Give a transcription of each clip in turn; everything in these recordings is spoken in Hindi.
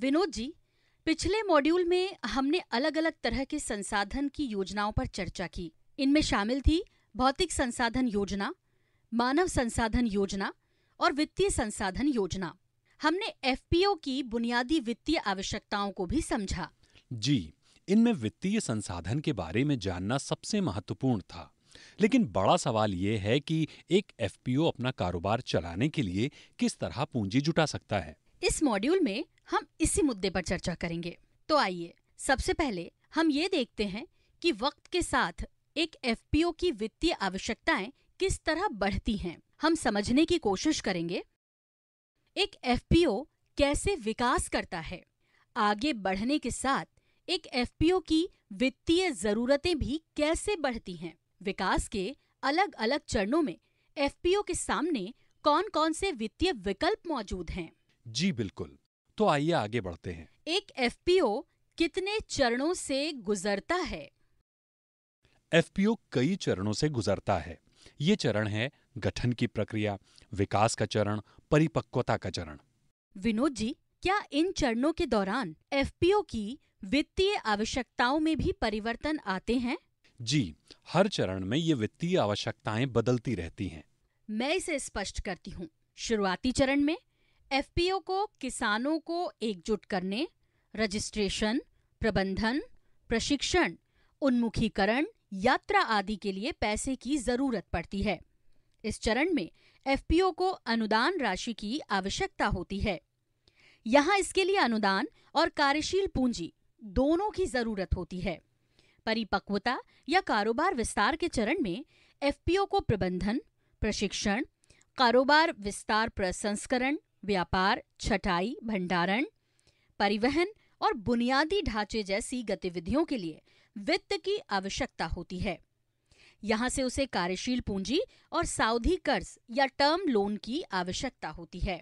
विनोद जी पिछले मॉड्यूल में हमने अलग अलग तरह के संसाधन की योजनाओं पर चर्चा की इनमें शामिल थी भौतिक संसाधन योजना मानव संसाधन योजना और वित्तीय संसाधन योजना हमने एफ की बुनियादी वित्तीय आवश्यकताओं को भी समझा जी इनमें वित्तीय संसाधन के बारे में जानना सबसे महत्वपूर्ण था लेकिन बड़ा सवाल यह है कि एक एफपीओ अपना कारोबार चलाने के लिए किस तरह पूंजी जुटा सकता है इस मॉड्यूल में हम इसी मुद्दे पर चर्चा करेंगे तो आइए सबसे पहले हम ये देखते हैं कि वक्त के साथ एक एफ की वित्तीय आवश्यकताएं किस तरह बढ़ती हैं हम समझने की कोशिश करेंगे एक एफ कैसे विकास करता है आगे बढ़ने के साथ एक एफ की वित्तीय जरूरतें भी कैसे बढ़ती हैं विकास के अलग अलग चरणों में एफ के सामने कौन कौन से वित्तीय विकल्प मौजूद हैं जी बिल्कुल तो आइए आगे बढ़ते हैं एक एफपीओ कितने चरणों से गुजरता है एफपीओ कई चरणों से गुजरता है ये चरण है गठन की प्रक्रिया विकास का चरण परिपक्वता का चरण विनोद जी क्या इन चरणों के दौरान एफपीओ की वित्तीय आवश्यकताओं में भी परिवर्तन आते हैं जी हर चरण में ये वित्तीय आवश्यकताएं बदलती रहती हैं मैं इसे स्पष्ट करती हूँ शुरुआती चरण में एफपीओ को किसानों को एकजुट करने रजिस्ट्रेशन प्रबंधन प्रशिक्षण उन्मुखीकरण यात्रा आदि के लिए पैसे की जरूरत पड़ती है इस चरण में एफपीओ को अनुदान राशि की आवश्यकता होती है यहाँ इसके लिए अनुदान और कार्यशील पूंजी दोनों की जरूरत होती है परिपक्वता या कारोबार विस्तार के चरण में एफपीओ को प्रबंधन प्रशिक्षण कारोबार विस्तार प्रसंस्करण व्यापार छटाई भंडारण परिवहन और बुनियादी ढांचे जैसी गतिविधियों के लिए वित्त की आवश्यकता होती है यहाँ से उसे कार्यशील पूंजी और सावधि कर्ज या टर्म लोन की आवश्यकता होती है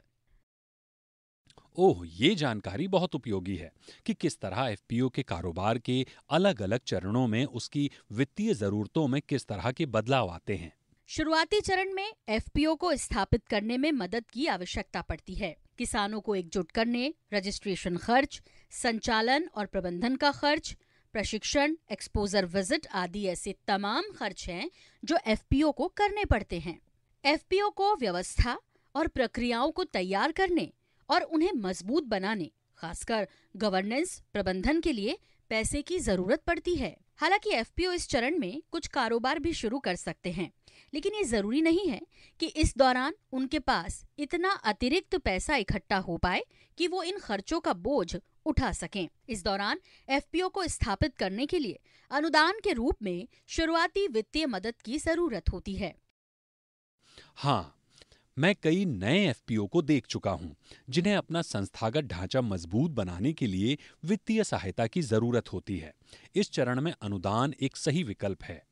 ओह ये जानकारी बहुत उपयोगी है कि किस तरह एफपीओ के कारोबार के अलग अलग चरणों में उसकी वित्तीय जरूरतों में किस तरह के बदलाव आते हैं शुरुआती चरण में एफपीओ को स्थापित करने में मदद की आवश्यकता पड़ती है किसानों को एकजुट करने रजिस्ट्रेशन खर्च संचालन और प्रबंधन का खर्च प्रशिक्षण एक्सपोजर विजिट आदि ऐसे तमाम खर्च हैं जो एफपीओ को करने पड़ते हैं एफपीओ को व्यवस्था और प्रक्रियाओं को तैयार करने और उन्हें मजबूत बनाने खासकर गवर्नेंस प्रबंधन के लिए पैसे की जरूरत पड़ती है हालांकि एफपीओ इस चरण में कुछ कारोबार भी शुरू कर सकते हैं लेकिन ये ज़रूरी नहीं है कि इस दौरान उनके पास इतना अतिरिक्त पैसा इकट्ठा हो पाए कि वो इन खर्चों का बोझ उठा सकें इस दौरान एफपीओ को स्थापित करने के लिए अनुदान के रूप में शुरुआती वित्तीय मदद की जरूरत होती है हाँ मैं कई नए एफपीओ को देख चुका हूँ जिन्हें अपना संस्थागत ढांचा मजबूत बनाने के लिए वित्तीय सहायता की जरूरत होती है इस चरण में अनुदान एक सही विकल्प है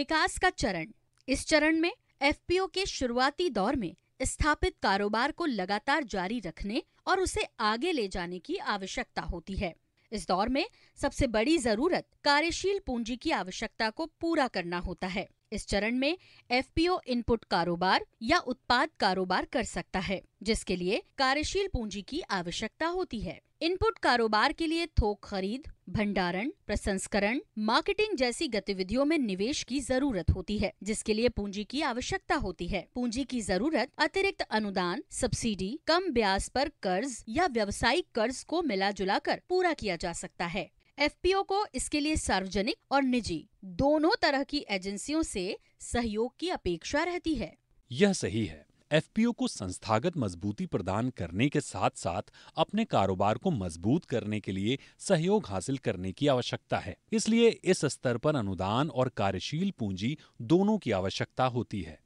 विकास का चरण इस चरण में एफपीओ के शुरुआती दौर में स्थापित कारोबार को लगातार जारी रखने और उसे आगे ले जाने की आवश्यकता होती है इस दौर में सबसे बड़ी जरूरत कार्यशील पूंजी की आवश्यकता को पूरा करना होता है इस चरण में एफपीओ इनपुट कारोबार या उत्पाद कारोबार कर सकता है जिसके लिए कार्यशील पूंजी की आवश्यकता होती है इनपुट कारोबार के लिए थोक खरीद भंडारण प्रसंस्करण मार्केटिंग जैसी गतिविधियों में निवेश की जरूरत होती है जिसके लिए पूंजी की आवश्यकता होती है पूंजी की जरूरत अतिरिक्त अनुदान सब्सिडी कम ब्याज पर कर्ज या व्यवसायिक कर्ज को मिला जुला कर पूरा किया जा सकता है एफ को इसके लिए सार्वजनिक और निजी दोनों तरह की एजेंसियों से सहयोग की अपेक्षा रहती है यह सही है एफपीओ को संस्थागत मजबूती प्रदान करने के साथ साथ अपने कारोबार को मजबूत करने के लिए सहयोग हासिल करने की आवश्यकता है इसलिए इस स्तर पर अनुदान और कार्यशील पूंजी दोनों की आवश्यकता होती है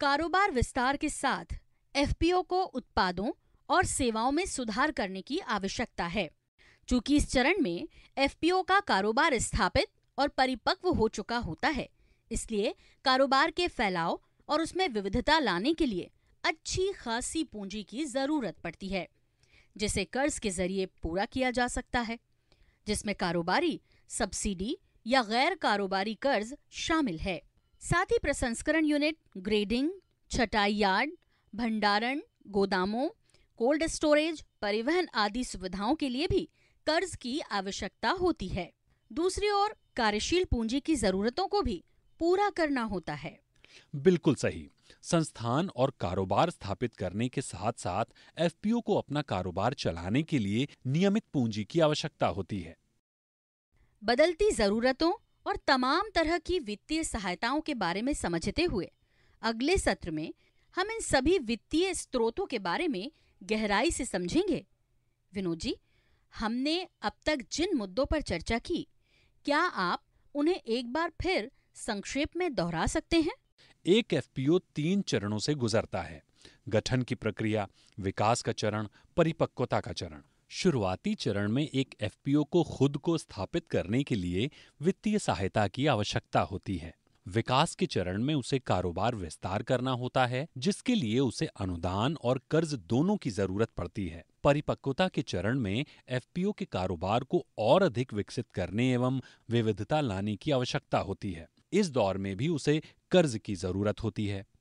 कारोबार विस्तार के साथ एफपीओ को उत्पादों और सेवाओं में सुधार करने की आवश्यकता है चूंकि इस चरण में एफपीओ का कारोबार स्थापित और परिपक्व हो चुका होता है इसलिए कारोबार के फैलाव और उसमें विविधता लाने के लिए अच्छी खासी पूंजी की जरूरत पड़ती है जिसे कर्ज के जरिए पूरा किया जा सकता है जिसमें कारोबारी सब्सिडी या गैर कारोबारी कर्ज शामिल है साथ ही प्रसंस्करण यूनिट ग्रेडिंग छटाई यार्ड भंडारण गोदामों कोल्ड स्टोरेज परिवहन आदि सुविधाओं के लिए भी कर्ज की आवश्यकता होती है दूसरी ओर कार्यशील पूंजी की जरूरतों को भी पूरा करना होता है बिल्कुल सही संस्थान और कारोबार स्थापित करने के साथ साथ एफ को अपना कारोबार चलाने के लिए नियमित पूंजी की आवश्यकता होती है बदलती जरूरतों और तमाम तरह की वित्तीय सहायताओं के बारे में समझते हुए अगले सत्र में हम इन सभी वित्तीय स्रोतों के बारे में गहराई से समझेंगे विनोद जी हमने अब तक जिन मुद्दों पर चर्चा की क्या आप उन्हें एक बार फिर संक्षेप में दोहरा सकते हैं एक एफपीओ तीन चरणों से गुजरता है गठन की प्रक्रिया विकास का चरण परिपक्वता का चरण शुरुआती चरण में एक एफपीओ को खुद को स्थापित करने के लिए वित्तीय सहायता की आवश्यकता होती है विकास के चरण में उसे कारोबार विस्तार करना होता है जिसके लिए उसे अनुदान और कर्ज दोनों की जरूरत पड़ती है परिपक्वता के चरण में एफपीओ के कारोबार को और अधिक विकसित करने एवं विविधता लाने की आवश्यकता होती है इस दौर में भी उसे कर्ज की जरूरत होती है